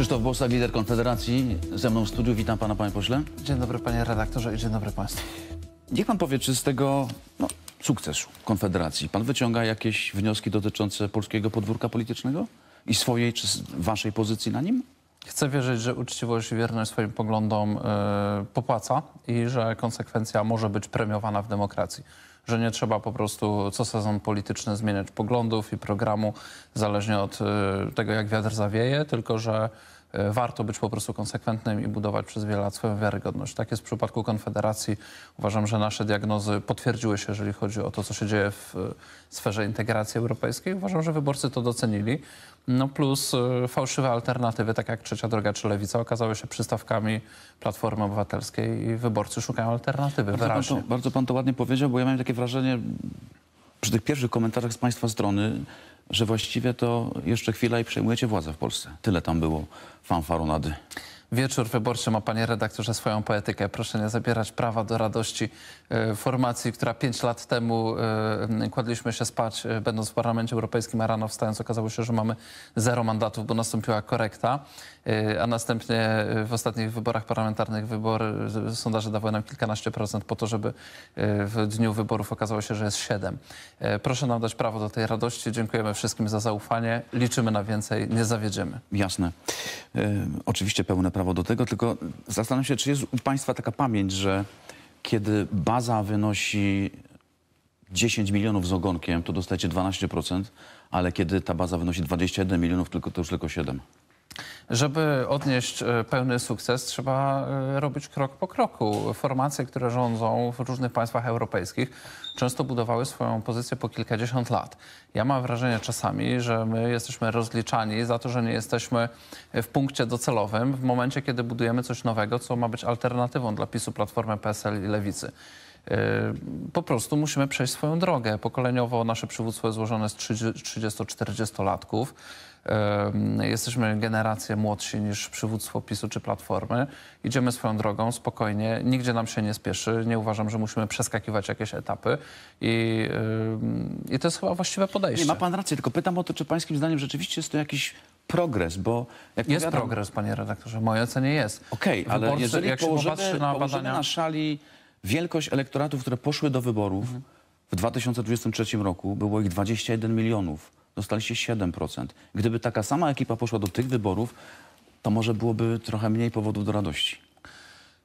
Krzysztof Bosak, lider Konfederacji, ze mną w studiu. Witam pana, panie pośle. Dzień dobry, panie redaktorze i dzień dobry państwu. Niech pan powie, czy z tego no, sukcesu Konfederacji pan wyciąga jakieś wnioski dotyczące polskiego podwórka politycznego i swojej czy waszej pozycji na nim? Chcę wierzyć, że uczciwość i wierność swoim poglądom yy, popłaca i że konsekwencja może być premiowana w demokracji że nie trzeba po prostu co sezon polityczny zmieniać poglądów i programu, zależnie od y, tego, jak wiatr zawieje, tylko że E, warto być po prostu konsekwentnym i budować przez wiele lat swoją wiarygodność. Tak jest w przypadku Konfederacji. Uważam, że nasze diagnozy potwierdziły się, jeżeli chodzi o to, co się dzieje w e, sferze integracji europejskiej. Uważam, że wyborcy to docenili. No plus e, fałszywe alternatywy, tak jak Trzecia Droga czy Lewica, okazały się przystawkami Platformy Obywatelskiej i wyborcy szukają alternatywy bardzo wyraźnie. Pan to, bardzo pan to ładnie powiedział, bo ja miałem takie wrażenie przy tych pierwszych komentarzach z państwa strony, że właściwie to jeszcze chwila i przejmujecie władzę w Polsce. Tyle tam było fanfaronady wieczór wyborczy ma panie redaktorze swoją poetykę. Proszę nie zabierać prawa do radości e, formacji, która pięć lat temu e, kładliśmy się spać, e, będąc w Parlamencie Europejskim, a rano wstając okazało się, że mamy zero mandatów, bo nastąpiła korekta, a następnie w ostatnich wyborach parlamentarnych wybory, sondaże dawały nam kilkanaście procent po to, żeby w dniu wyborów okazało się, że jest siedem. Proszę nam dać prawo do tej radości. Dziękujemy wszystkim za zaufanie. Liczymy na więcej, nie zawiedziemy. Jasne. E, oczywiście pełne prawo prawo do tego, tylko zastanawiam się, czy jest u Państwa taka pamięć, że kiedy baza wynosi 10 milionów z ogonkiem, to dostajecie 12%, ale kiedy ta baza wynosi 21 milionów, tylko to już tylko 7%. Żeby odnieść e, pełny sukces, trzeba e, robić krok po kroku. Formacje, które rządzą w różnych państwach europejskich, często budowały swoją pozycję po kilkadziesiąt lat. Ja mam wrażenie czasami, że my jesteśmy rozliczani za to, że nie jesteśmy w punkcie docelowym w momencie, kiedy budujemy coś nowego, co ma być alternatywą dla PiSu, Platformy, PSL i Lewicy e, po prostu musimy przejść swoją drogę. Pokoleniowo nasze przywództwo jest złożone z 30-40-latków jesteśmy generację młodsi niż przywództwo PiSu czy Platformy. Idziemy swoją drogą, spokojnie, nigdzie nam się nie spieszy. Nie uważam, że musimy przeskakiwać jakieś etapy i, i to jest chyba właściwe podejście. Nie, ma pan rację, tylko pytam o to, czy pańskim zdaniem rzeczywiście jest to jakiś progres, bo... jest powiadam, progres, panie redaktorze, w mojej ocenie jest. Okej, okay, ale jeżeli jak położymy, się na, położymy badania... na szali wielkość elektoratów, które poszły do wyborów mhm. w 2023 roku, było ich 21 milionów dostaliście 7%. Gdyby taka sama ekipa poszła do tych wyborów, to może byłoby trochę mniej powodów do radości.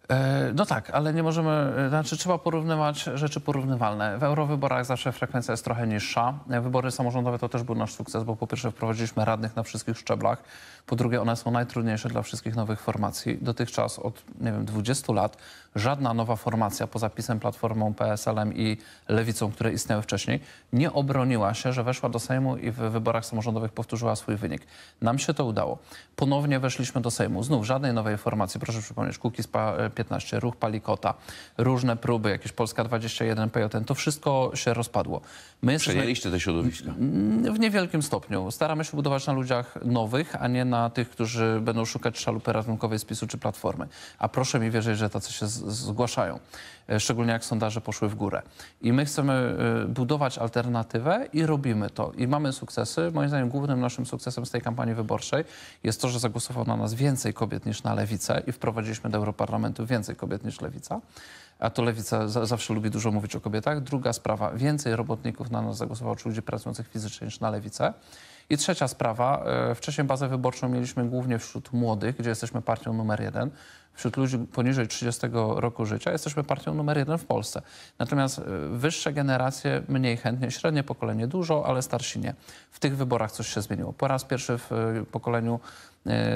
E, no tak, ale nie możemy, e, znaczy trzeba porównywać rzeczy porównywalne. W eurowyborach zawsze frekwencja jest trochę niższa. E, wybory samorządowe to też był nasz sukces, bo po pierwsze wprowadziliśmy radnych na wszystkich szczeblach. Po drugie, one są najtrudniejsze dla wszystkich nowych formacji. Dotychczas od, nie wiem, 20 lat żadna nowa formacja poza PiSem, Platformą, PSL-em i Lewicą, które istniały wcześniej, nie obroniła się, że weszła do Sejmu i w wyborach samorządowych powtórzyła swój wynik. Nam się to udało. Ponownie weszliśmy do Sejmu. Znów żadnej nowej formacji. Proszę przypomnieć, Kukiz 15, e, Ruch Palikota, różne próby, jakieś Polska 21, PJN. To wszystko się rozpadło. My Przejęliście te środowiska? W niewielkim stopniu. Staramy się budować na ludziach nowych, a nie na na tych, którzy będą szukać szalupy ratunkowej z PiSu czy Platformy. A proszę mi wierzyć, że tacy się zgłaszają, e, szczególnie jak sondaże poszły w górę. I my chcemy e, budować alternatywę i robimy to. I mamy sukcesy. Moim zdaniem głównym naszym sukcesem z tej kampanii wyborczej jest to, że zagłosowało na nas więcej kobiet niż na lewicę i wprowadziliśmy do Europarlamentu więcej kobiet niż lewica a to lewica zawsze lubi dużo mówić o kobietach. Druga sprawa, więcej robotników na nas zagłosowało, czy ludzi pracujących fizycznie niż na lewicę. I trzecia sprawa. E, wcześniej bazę wyborczą mieliśmy głównie wśród młodych, gdzie jesteśmy partią numer jeden. Wśród ludzi poniżej 30 roku życia jesteśmy partią numer jeden w Polsce. Natomiast e, wyższe generacje mniej chętnie, średnie pokolenie dużo, ale starsi nie. W tych wyborach coś się zmieniło. Po raz pierwszy w e, pokoleniu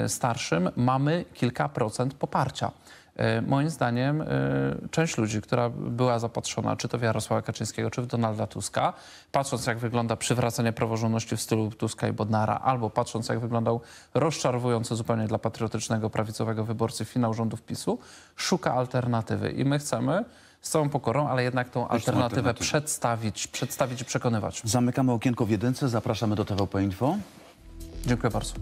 starszym mamy kilka procent poparcia. E, moim zdaniem e, część ludzi, która była zapatrzona czy to w Jarosława Kaczyńskiego, czy w Donalda Tuska, patrząc jak wygląda przywracanie praworządności w stylu Tuska i Bodnara, albo patrząc jak wyglądał rozczarowujący zupełnie dla patriotycznego, prawicowego wyborcy finał rządów PiSu, szuka alternatywy i my chcemy z całą pokorą, ale jednak tą alternatywę, alternatywę przedstawić, przedstawić i przekonywać. Zamykamy okienko w jedynce, zapraszamy do TVP Info. Dziękuję bardzo.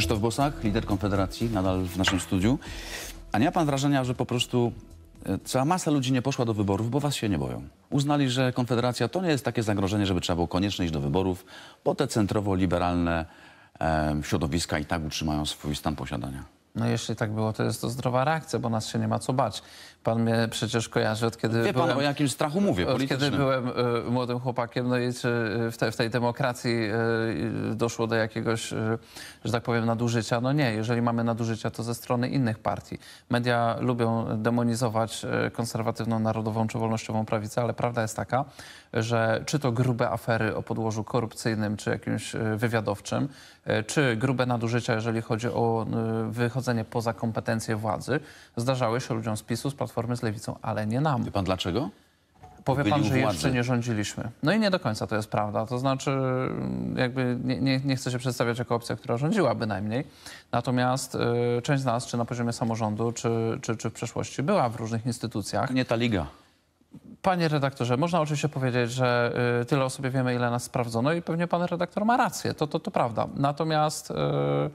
Krzysztof Bosak, lider Konfederacji, nadal w naszym studiu. A nie ma pan wrażenia, że po prostu e, cała masa ludzi nie poszła do wyborów, bo was się nie boją? Uznali, że Konfederacja to nie jest takie zagrożenie, żeby trzeba było koniecznie iść do wyborów, bo te centrowo-liberalne e, środowiska i tak utrzymają swój stan posiadania. No jeśli tak było, to jest to zdrowa reakcja, bo nas się nie ma co bać. Pan mnie przecież kojarzy od kiedy Wie pan, byłem... o jakim strachu mówię, Od kiedy byłem y, młodym chłopakiem, no i czy e, w, te, w tej demokracji y, doszło do jakiegoś, y, że tak powiem, nadużycia? No nie, jeżeli mamy nadużycia, to ze strony innych partii. Media lubią demonizować konserwatywną, narodową czy wolnościową prawicę, ale prawda jest taka, że czy to grube afery o podłożu korupcyjnym, czy jakimś wywiadowczym, E, czy grube nadużycia, jeżeli chodzi o e, wychodzenie poza kompetencje władzy, zdarzały się ludziom z PiSu, z Platformy, z Lewicą, ale nie nam. Wie pan dlaczego? Powie pan, że jeszcze nie rządziliśmy. No i nie do końca to jest prawda. To znaczy, mm, jakby nie, nie, nie chcę się przedstawiać jako opcja, która rządziła bynajmniej. Natomiast y, część z nas, czy na poziomie samorządu, czy, czy, czy w przeszłości, była w różnych instytucjach. Nie ta liga. Panie redaktorze, można oczywiście powiedzieć, że y, tyle o sobie wiemy, ile nas sprawdzono i pewnie pan redaktor ma rację, to, to, to prawda. Natomiast... Yy...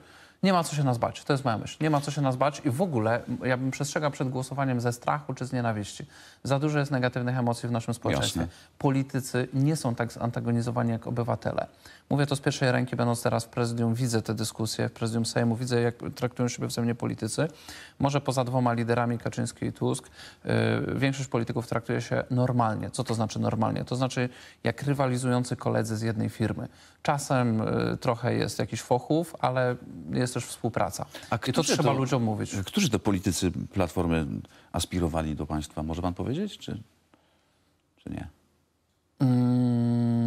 Nie ma co się nas bać. To jest moja myśl. Nie ma co się nas bać i w ogóle ja bym przestrzegał przed głosowaniem ze strachu czy z nienawiści. Za dużo jest negatywnych emocji w naszym społeczeństwie. Jasne. Politycy nie są tak zantagonizowani jak obywatele. Mówię to z pierwszej ręki, będąc teraz w prezydium, widzę te dyskusje w prezydium Sejmu, widzę jak traktują siebie wzajemnie politycy. Może poza dwoma liderami Kaczyński i Tusk yy, większość polityków traktuje się normalnie. Co to znaczy normalnie? To znaczy jak rywalizujący koledzy z jednej firmy. Czasem y, trochę jest jakiś fochów, ale jest też współpraca. A I to trzeba to, ludziom mówić. Y, którzy to politycy Platformy aspirowali do państwa? Może pan powiedzieć, czy, czy nie? Mm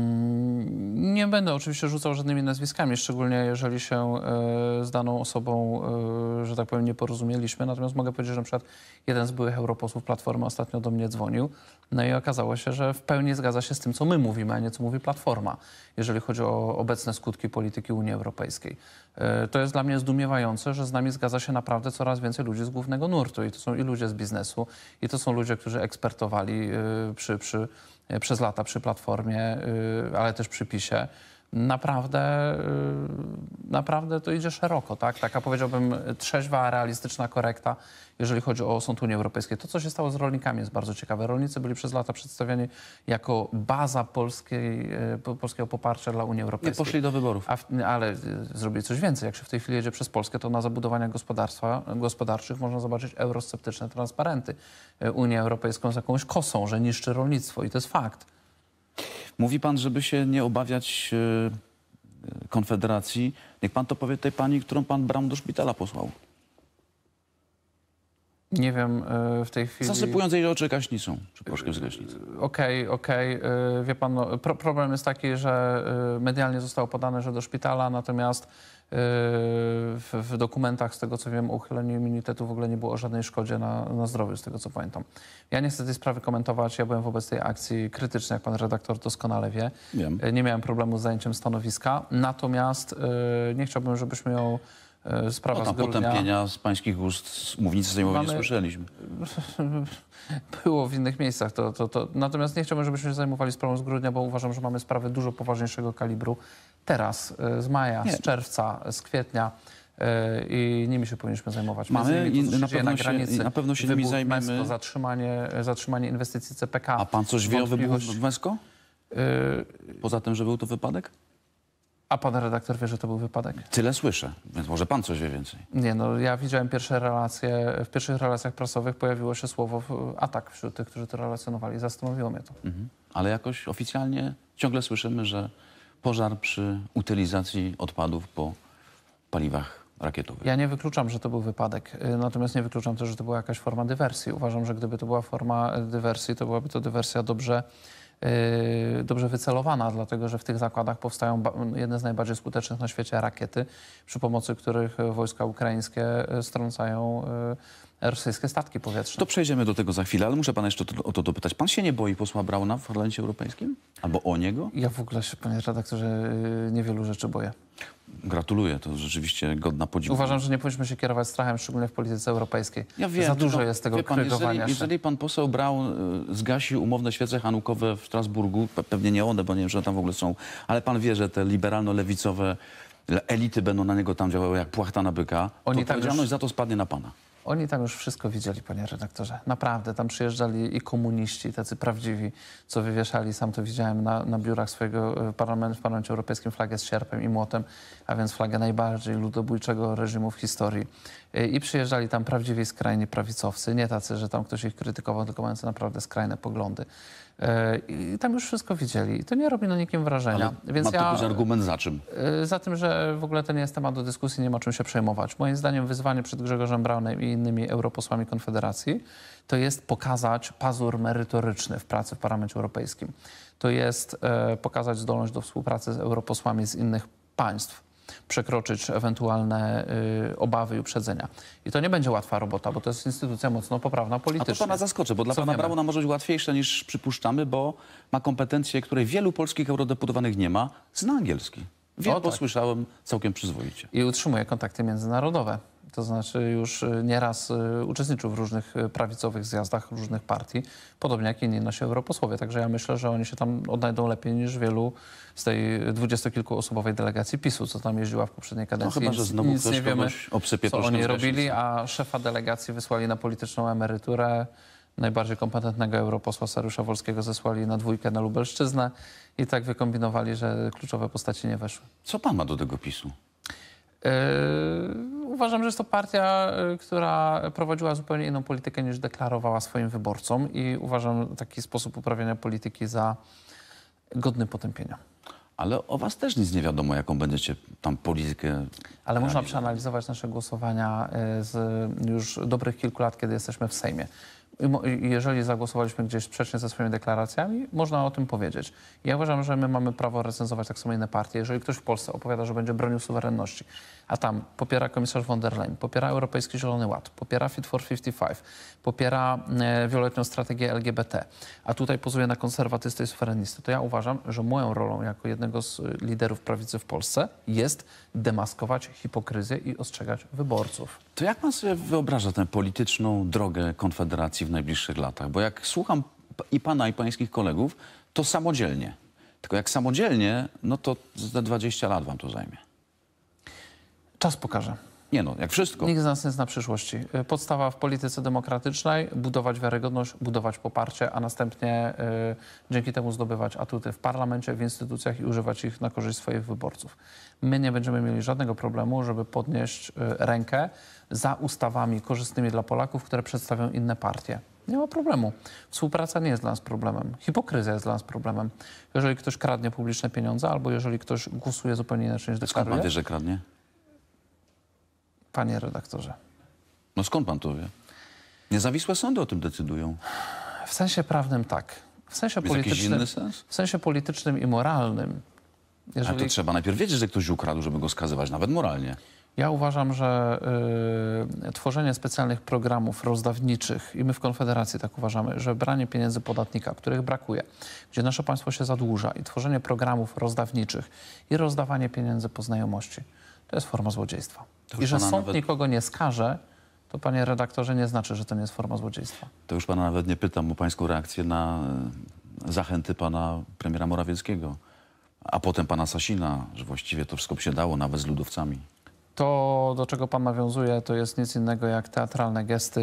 nie będę oczywiście rzucał żadnymi nazwiskami, szczególnie jeżeli się e, z daną osobą, e, że tak powiem, nie porozumieliśmy. Natomiast mogę powiedzieć, że na przykład jeden z byłych europosłów Platformy ostatnio do mnie dzwonił, no i okazało się, że w pełni zgadza się z tym, co my mówimy, a nie co mówi Platforma, jeżeli chodzi o obecne skutki polityki Unii Europejskiej. E, to jest dla mnie zdumiewające, że z nami zgadza się naprawdę coraz więcej ludzi z głównego nurtu. I to są i ludzie z biznesu, i to są ludzie, którzy ekspertowali przy, przy przez lata przy Platformie, y, ale też przy PiSie naprawdę, y, naprawdę to idzie szeroko. Tak? Taka powiedziałbym trzeźwa, realistyczna korekta, jeżeli chodzi o sąd Unii Europejskiej. To, co się stało z rolnikami jest bardzo ciekawe. Rolnicy byli przez lata przedstawiani jako baza polskiej, y, polskiego poparcia dla Unii Europejskiej. Nie poszli do wyborów. A, ale y, zrobili coś więcej. Jak się w tej chwili jedzie przez Polskę, to na zabudowania gospodarstwa, gospodarczych można zobaczyć eurosceptyczne transparenty. Unię Europejską z jakąś kosą, że niszczy rolnictwo i to jest fakt. Mówi pan, żeby się nie obawiać e, Konfederacji. Niech pan to powie tej pani, którą pan bram do szpitala posłał. Nie wiem e, w tej chwili. jej oczy gaśnicą, czy proszkiem z e, Okej, okay, okej. Okay. wie pan, no, problem jest taki, że medialnie zostało podane, że do szpitala, natomiast Yy, w, w, dokumentach, z tego co wiem, uchylenie immunitetu w ogóle nie było o żadnej szkodzie na, na zdrowiu, z tego co pamiętam. Ja niestety tej sprawy komentować, ja byłem wobec tej akcji krytyczny, jak pan redaktor doskonale wie. Wiem. Yy, nie miałem problemu z zajęciem stanowiska, natomiast yy, nie chciałbym, żebyśmy ją E, sprawa o, no tam z potępienia z pańskich ust z mównicy sejmowej Mamy... nie słyszeliśmy. Było w innych miejscach. To, to, to. Natomiast nie chciałbym, żebyśmy się zajmowali sprawą z grudnia, bo uważam, że mamy sprawy dużo poważniejszego kalibru teraz, e, z maja, nie. z czerwca, z kwietnia e, i nimi się powinniśmy zajmować. Mamy to, na, pewno na, granicy, się, na pewno się nimi zajmiemy. Mesko, zatrzymanie, zatrzymanie inwestycji CPK. A pan coś wie o wybuchu Mesko? Poza tym, że był to wypadek? A pan redaktor wie, że to był wypadek? Tyle słyszę, więc może pan coś wie więcej. Nie, no ja widziałem pierwsze relacje, w pierwszych relacjach prasowych pojawiło się słowo atak wśród tych, którzy to relacjonowali. Zastanowiło mnie to. Mhm. Ale jakoś oficjalnie ciągle słyszymy, że pożar przy utylizacji odpadów po paliwach rakietowych. Ja nie wykluczam, że to był wypadek, y, natomiast nie wykluczam też, że to była jakaś forma dywersji. Uważam, że gdyby to była forma dywersji, to byłaby to dywersja dobrze Y, dobrze wycelowana, dlatego że w tych zakładach powstają jedne z najbardziej skutecznych na świecie rakiety, przy pomocy których wojska ukraińskie y, strącają y, rosyjskie statki powietrzne. To przejdziemy do tego za chwilę, ale muszę pana jeszcze to, o to dopytać. Pan się nie boi posła Brauna w Parlamencie Europejskim? Albo o niego? Ja w ogóle się, panie redaktorze, y, niewielu rzeczy boję. Gratuluję, to rzeczywiście godna podziwu. Uważam, że nie powinniśmy się kierować strachem, szczególnie w polityce europejskiej. Ja wiem, Za dużo jest tego pan, jeżeli, jeżeli, pan poseł Braun y, zgasi umowne świece hanukowe w Strasburgu, pewnie nie one, bo nie wiem, że tam w ogóle są, ale pan wie, że te liberalno-lewicowe elity będą na niego tam działały jak płachta na byka, Oni to odpowiedzialność już... za to spadnie na pana. Oni tam już wszystko widzieli, panie redaktorze. Naprawdę, tam przyjeżdżali i komuniści, tacy prawdziwi, co wywieszali, sam to widziałem na, na biurach swojego e, parlamentu, w Parlamencie Europejskim flagę z sierpem i młotem, a więc flagę najbardziej ludobójczego reżimu w historii. E, i przyjeżdżali tam prawdziwie skrajni prawicowcy, nie tacy, że tam ktoś ich krytykował, tylko mający naprawdę skrajne poglądy. E, I tam już wszystko widzieli. I to nie robi na nikim wrażenia. Ale Więc ma to ja, argument za czym? E, za tym, że w ogóle to nie jest temat do dyskusji, nie ma czym się przejmować. Moim zdaniem wyzwanie przed Grzegorzem Braunem i innymi europosłami Konfederacji to jest pokazać pazur merytoryczny w pracy w Parlamencie Europejskim. To jest pokazać zdolność do współpracy z europosłami z innych państw przekroczyć ewentualne y, obawy i uprzedzenia. I to nie będzie łatwa robota, bo to jest instytucja mocno poprawna politycznie. A to pana zaskoczy, bo dla Co pana wiemy? Brauna może być łatwiejsze niż przypuszczamy, bo ma kompetencje, której wielu polskich eurodeputowanych nie ma, zna angielski. Wiem, tak. posłyszałem całkiem przyzwoicie. I utrzymuje kontakty międzynarodowe to znaczy już e, nieraz e, uczestniczył w różnych e, prawicowych zjazdach różnych partii, podobnie jak inni nasi europosłowie. Także ja myślę, że oni się tam odnajdą lepiej niż wielu z tej dwudziestokilkuosobowej delegacji PiSu, co tam jeździła w poprzedniej no kadencji. No chyba, że znowu Nic nie wiemy, obsypie co oni robili, a szefa delegacji wysłali na polityczną emeryturę najbardziej kompetentnego europosła Sariusza Wolskiego zesłali na dwójkę na Lubelszczyznę i tak wykombinowali, że kluczowe postacie nie weszły. Co pan ma do tego PiSu? Yy uważam, że jest to partia, y, która prowadziła zupełnie inną politykę niż deklarowała swoim wyborcom i uważam taki sposób uprawiania polityki za godny potępienia. Ale o was też nic nie wiadomo, jaką będziecie tam politykę. Ale można przeanalizować nasze głosowania y, z już dobrych kilku lat, kiedy jesteśmy w Sejmie. Jeżeli zagłosowaliśmy gdzieś sprzecznie ze swoimi deklaracjami, można o tym powiedzieć. Ja uważam, że my mamy prawo recenzować tak samo inne partie. Jeżeli ktoś w Polsce opowiada, że będzie bronił suwerenności, a tam popiera komisarz von der Leyen, popiera Europejski Zielony Ład, popiera Fit for 55, popiera e, wieloletnią strategię LGBT, a tutaj pozuje na konserwatystę i suwerenistę, to ja uważam, że moją rolą jako jednego z e, liderów prawicy w Polsce jest demaskować hipokryzję i ostrzegać wyborców. To jak pan sobie wyobraża tę polityczną drogę Konfederacji w najbliższych latach? Bo jak słucham i pana, i pańskich kolegów, to samodzielnie. Tylko jak samodzielnie, no to za 20 lat wam to zajmie. Czas pokaże. Nie no, jak wszystko. Nikt z nas nie zna przyszłości. E, podstawa w polityce demokratycznej, budować wiarygodność, budować poparcie, a następnie y, dzięki temu zdobywać atuty w parlamencie, w instytucjach i używać ich na korzyść swoich wyborców. My nie będziemy mieli żadnego problemu, żeby podnieść y, rękę za ustawami korzystnymi dla Polaków, które przedstawią inne partie. Nie ma problemu. Współpraca nie jest dla nas problemem. Hipokryzja jest dla nas problemem. Jeżeli ktoś kradnie publiczne pieniądze albo jeżeli ktoś głosuje zupełnie inaczej niż deklaruje... Skąd pan wie, że kradnie? panie redaktorze. No skąd pan to wie? Niezawisłe sądy o tym decydują. W sensie prawnym tak. W sensie, Jest politycznym, inny sens? w sensie politycznym i moralnym. Jeżeli... Ale to trzeba najpierw wiedzieć, że ktoś ukradł, żeby go skazywać, nawet moralnie. Ja uważam, że y, tworzenie specjalnych programów rozdawniczych, i my w Konfederacji tak uważamy, że branie pieniędzy podatnika, których brakuje, gdzie nasze państwo się zadłuża, i tworzenie programów rozdawniczych i rozdawanie pieniędzy po znajomości to jest forma złodziejstwa. I że sąd nawet... nikogo nie skaże, to panie redaktorze nie znaczy, że to nie jest forma złodziejstwa. To już pana nawet nie pytam o pańską reakcję na e, zachęty pana premiera Morawieckiego, a potem pana Sasina, że właściwie to wszystko by się dało, nawet z ludowcami. To, do czego pan nawiązuje, to jest nic innego jak teatralne gesty,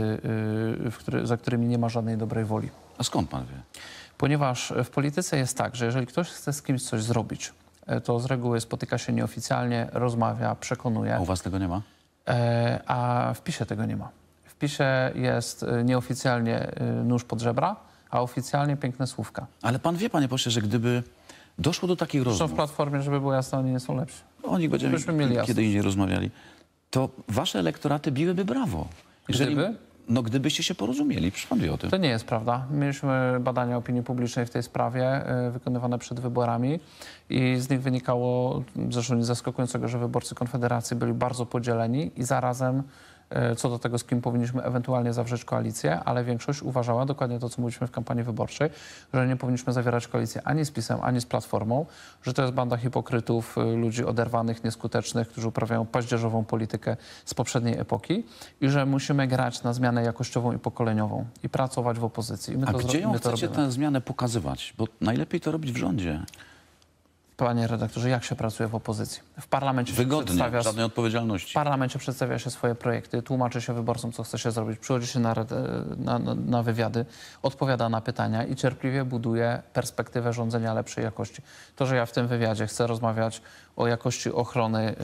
y, który, za którymi nie ma żadnej dobrej woli. A skąd pan wie? Ponieważ w polityce jest tak, że jeżeli ktoś chce z kimś coś zrobić, E, to z reguły spotyka się nieoficjalnie, rozmawia, przekonuje. A u was tego nie ma? E, a w PiSie tego nie ma. W PiSie jest e, nieoficjalnie nóż pod żebra, a oficjalnie piękne słówka. Ale pan wie, panie pośle, że gdyby doszło do takich rozmów... Zresztą w Platformie, żeby było jasne, oni nie są lepsi. No, oni będziemy mieli kiedy jasne. indziej rozmawiali. To wasze elektoraty biłyby brawo. Jeżeli... Gdyby? No gdybyście się porozumieli, przecież o tym. To nie jest prawda. Mieliśmy badania opinii publicznej w tej sprawie y, wykonywane przed wyborami i z nich wynikało, zresztą nie zaskakującego, że wyborcy Konfederacji byli bardzo podzieleni i zarazem E, co do tego, z kim powinniśmy ewentualnie zawrzeć koalicję, ale większość uważała dokładnie to, co mówiliśmy w kampanii wyborczej, że nie powinniśmy zawierać koalicji ani z PiSem, ani z Platformą, że to jest banda hipokrytów, y, ludzi oderwanych, nieskutecznych, którzy uprawiają paździerzową politykę z poprzedniej epoki i że musimy grać na zmianę jakościową i pokoleniową i pracować w opozycji. I my A to gdzie ją chcecie tę zmianę pokazywać? Bo najlepiej to robić w rządzie. Panie redaktorze, jak się pracuje w opozycji? W parlamencie Wygodnie, się żadnej odpowiedzialności. W parlamencie przedstawia się swoje projekty, tłumaczy się wyborcom, co chce się zrobić, przychodzi się e, na, na, na wywiady, odpowiada na pytania i cierpliwie buduje perspektywę rządzenia lepszej jakości. To, że ja w tym wywiadzie chcę rozmawiać o jakości ochrony y,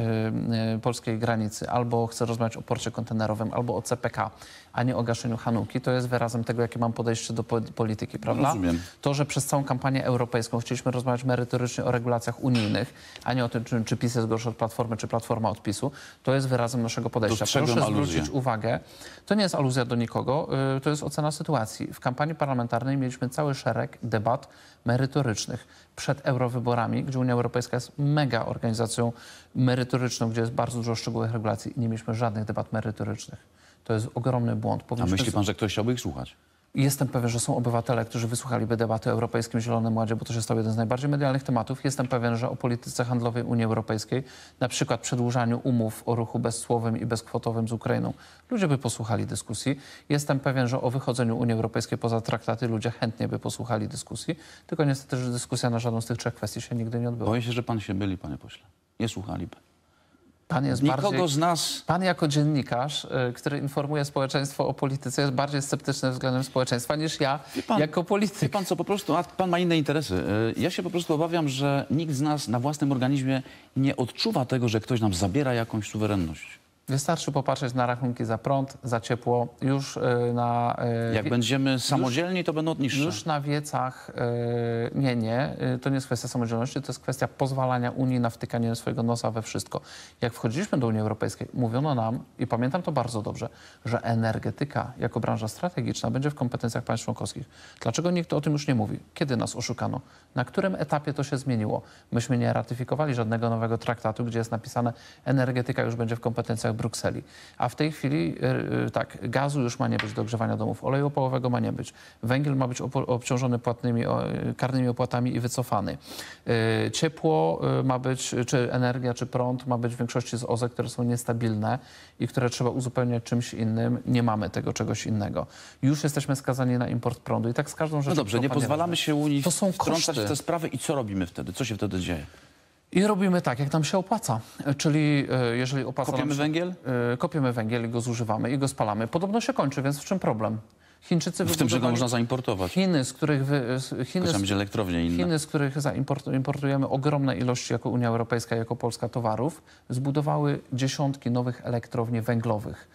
y, polskiej granicy, albo chcę rozmawiać o porcie kontenerowym, albo o CPK, a nie o gaszeniu Hanuki, to jest wyrazem tego, jakie mam podejście do polityki, prawda? Rozumiem. To, że przez całą kampanię europejską chcieliśmy rozmawiać merytorycznie o regulacjach unijnych, a nie o tym, czy, PiS jest gorszy od Platformy, czy Platforma od PiSu, to jest wyrazem naszego podejścia. Dostrzegam Proszę aluzję. zwrócić uwagę, to nie jest aluzja do nikogo, y, to jest ocena sytuacji. W kampanii parlamentarnej mieliśmy cały szereg debat merytorycznych przed eurowyborami, gdzie Unia Europejska jest mega organizacją merytoryczną, gdzie jest bardzo dużo szczegółowych regulacji i nie mieliśmy żadnych debat merytorycznych. To jest ogromny błąd. Powinniśmy... A myśli pan, że ktoś chciałby ich słuchać? Jestem pewien, że są obywatele, którzy wysłuchaliby debaty o Europejskim Zielonym Ładzie, bo to się stał jeden z najbardziej medialnych tematów. Jestem pewien, że o polityce handlowej Unii Europejskiej, na przykład przedłużaniu umów o ruchu bezsłowym i bezkwotowym z Ukrainą, ludzie by posłuchali dyskusji. Jestem pewien, że o wychodzeniu Unii Europejskiej poza traktaty ludzie chętnie by posłuchali dyskusji. Tylko niestety, że dyskusja na żadną z tych trzech kwestii się nigdy nie odbyła. Boję się, że pan się myli, panie pośle. Nie słuchaliby. Pan jest Nikogo bardziej, z nas. Pan jako dziennikarz, y, który informuje społeczeństwo o polityce, jest bardziej sceptyczny względem społeczeństwa niż ja pan, jako polityk. pan co, po prostu, pan ma inne interesy. Y, ja się po prostu obawiam, że nikt z nas na własnym organizmie nie odczuwa tego, że ktoś nam zabiera jakąś suwerenność. Wystarczy popatrzeć na rachunki za prąd, za ciepło, już y, na... Y, Jak będziemy samodzielni, to będą niższe. Już na wiecach, y, nie, nie, to nie jest kwestia samodzielności, to jest kwestia pozwalania Unii na wtykanie swojego nosa we wszystko. Jak wchodziliśmy do Unii Europejskiej, mówiono nam, i pamiętam to bardzo dobrze, że energetyka jako branża strategiczna będzie w kompetencjach państw członkowskich. Dlaczego nikt o tym już nie mówi? Kiedy nas oszukano? Na którym etapie to się zmieniło? Myśmy nie ratyfikowali żadnego nowego traktatu, gdzie jest napisane, energetyka już będzie w kompetencjach Brukseli. A w tej chwili e, e, tak, gazu już ma nie być do ogrzewania domów, oleju opałowego ma nie być, węgiel ma być obciążony płatnymi, karnymi opłatami i wycofany. E, ciepło ma być, czy energia, czy prąd ma być w większości z OZE, które są niestabilne i które trzeba uzupełniać czymś innym. Nie mamy tego czegoś innego. Już jesteśmy skazani na import prądu i tak z każdą no rzeczą. No dobrze, nie pozwalamy się Unii to są wtrącać koszty. w te sprawy i co robimy wtedy? Co się wtedy dzieje? I robimy tak, jak nam się opłaca. E, czyli e, jeżeli opłaca Kopiemy nam się, węgiel? E, kopiemy węgiel i go zużywamy i go spalamy. Podobno się kończy, więc w czym problem? Chińczycy W tym, że go można zaimportować. Chiny, z których, wy, Chiny, z, elektrownie inne. Chiny, z których zaimportujemy importujemy ogromne ilości jako Unia Europejska, jako Polska towarów, zbudowały dziesiątki nowych elektrowni węglowych.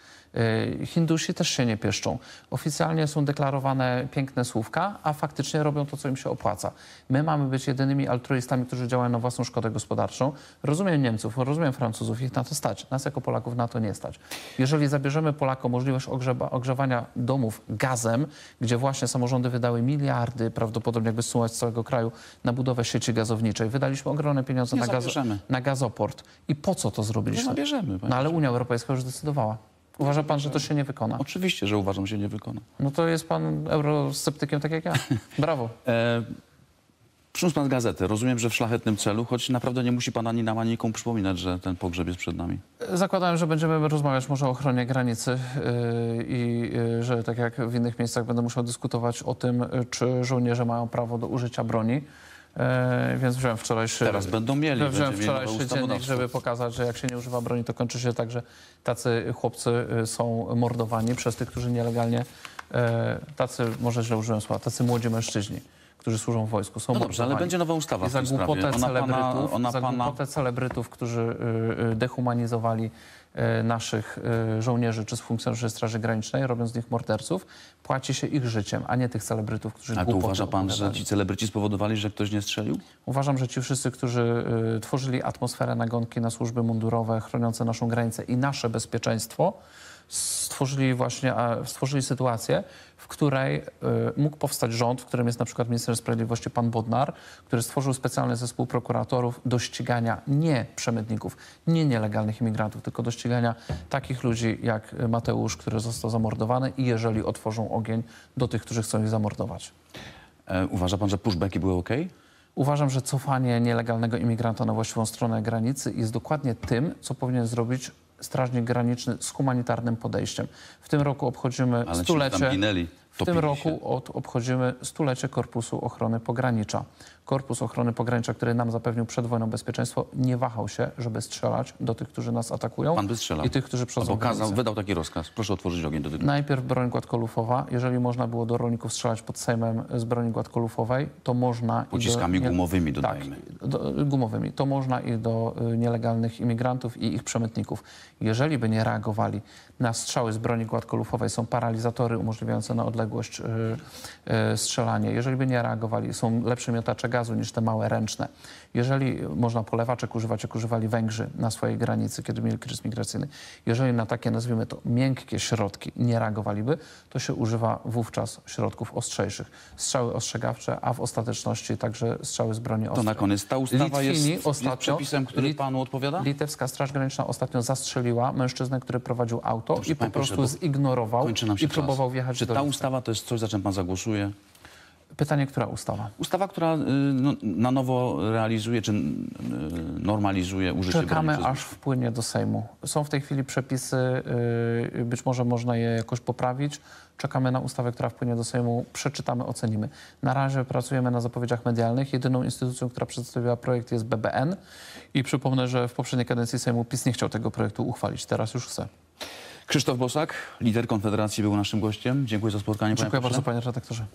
Y, Hindusi też się nie pieszczą. Oficjalnie są deklarowane piękne słówka, a faktycznie robią to, co im się opłaca. My mamy być jedynymi altruistami, którzy działają na własną szkodę gospodarczą. Rozumiem Niemców, rozumiem Francuzów, ich na to stać. Nas jako Polaków na to nie stać. Jeżeli zabierzemy Polakom możliwość ogrzewania domów gazem, gdzie właśnie samorządy wydały miliardy, prawdopodobnie jakby sumować z całego kraju, na budowę sieci gazowniczej. Wydaliśmy ogromne pieniądze na, na, gazoport. I po co to zrobiliśmy? Nie zabierzemy. No ale Unia Europejska już zdecydowała. Uważa pan, że to się nie wykona? Oczywiście, że uważam, że się nie wykona. No to jest pan eurosceptykiem tak jak ja. Brawo. e, przyniósł pan gazetę. Rozumiem, że w szlachetnym celu, choć naprawdę nie musi pan ani nam, ani nikomu przypominać, że ten pogrzeb jest przed nami. Zakładałem, że będziemy rozmawiać może o ochronie granicy yy, i yy, że tak jak w innych miejscach będę musiał dyskutować o tym, e, czy żołnierze mają prawo do użycia broni. E, więc wziąłem wczorajszy... Teraz będą mieli. Wziąłem wczorajszy dziennik, żeby pokazać, że jak się nie używa broni, to kończy się tak, że tacy chłopcy y, są mordowani przez tych, którzy nielegalnie... E, tacy, może źle użyłem słowa, tacy młodzi mężczyźni którzy służą w wojsku, są no dobrze, ale będzie nowa ustawa I za głupotę, celebrytów, pana, za głupotę celebrytów, którzy y, y, dehumanizowali E, naszych e, żołnierzy czy funkcjonariuszy Straży Granicznej, robiąc z nich morderców, płaci się ich życiem, a nie tych celebrytów, którzy A to uważa pan, opowiadali. że ci celebryci spowodowali, że ktoś nie strzelił? Uważam, że ci wszyscy, którzy e, tworzyli atmosferę nagonki na służby mundurowe chroniące naszą granicę i nasze bezpieczeństwo, stworzyli właśnie, stworzyli sytuację, w której y, mógł powstać rząd, w którym jest na przykład minister sprawiedliwości pan Bodnar, który stworzył specjalny zespół prokuratorów do ścigania nie przemytników, nie nielegalnych imigrantów, tylko do ścigania takich ludzi jak Mateusz, który został zamordowany i jeżeli otworzą ogień do tych, którzy chcą ich zamordować. E, uważa pan, że pushbacki były ok? Uważam, że cofanie nielegalnego imigranta na właściwą stronę granicy jest dokładnie tym, co powinien zrobić Strażnik Graniczny z humanitarnym podejściem. W tym roku obchodzimy Ale stulecie. w tym roku od, obchodzimy stulecie Korpusu Ochrony Pogranicza. Korpus Ochrony Pogranicza, który nam zapewnił przed wojną bezpieczeństwo, nie wahał się, żeby strzelać do tych, którzy nas atakują Pan by strzelał. i tych, którzy przechodzą Pokazał, Wydał taki rozkaz. Proszę otworzyć ogień do tych. Najpierw broń gładkolufowa. Jeżeli można było do rolników strzelać pod Sejmem z broni gładkolufowej, to można... Pociskami do, gumowymi tak, dodajmy. Tak, do, gumowymi. To można i do y, nielegalnych imigrantów i ich przemytników. Jeżeli by nie reagowali na strzały z broni gładkolufowej, są paralizatory umożliwiające na odległość y, y, strzelanie. Jeżeli by nie reagowali, są lepsze miotacze gazu niż te małe ręczne. Jeżeli można polewaczek używać, jak używali Węgrzy na swojej granicy, kiedy mieli kryzys migracyjny, jeżeli na takie, nazwijmy to, miękkie środki nie reagowaliby, to się używa wówczas środków ostrzejszych. Strzały ostrzegawcze, a w ostateczności także strzały z broni ostrej. To na koniec ta ustawa Litwini jest ostatnio, przepisem, który Lit panu odpowiada? Litewska Straż Graniczna ostatnio zastrzeliła mężczyznę, który prowadził auto i po prostu zignorował i próbował wjechać Czy do Czy ta ustawa to jest coś, za czym pan zagłosuje? Pytanie, która ustawa? Ustawa, która y, no, na nowo realizuje czy y, normalizuje użycie Czekamy, broni aż wpłynie do Sejmu. Są w tej chwili przepisy, y, być może można je jakoś poprawić. Czekamy na ustawę, która wpłynie do Sejmu, przeczytamy, ocenimy. Na razie pracujemy na zapowiedziach medialnych. Jedyną instytucją, która przedstawiła projekt jest BBN. I przypomnę, że w poprzedniej kadencji Sejmu PiS nie chciał tego projektu uchwalić. Teraz już chce. Krzysztof Bosak, lider Konfederacji, był naszym gościem. Dziękuję za spotkanie. Dziękuję panie bardzo, panie redaktorze.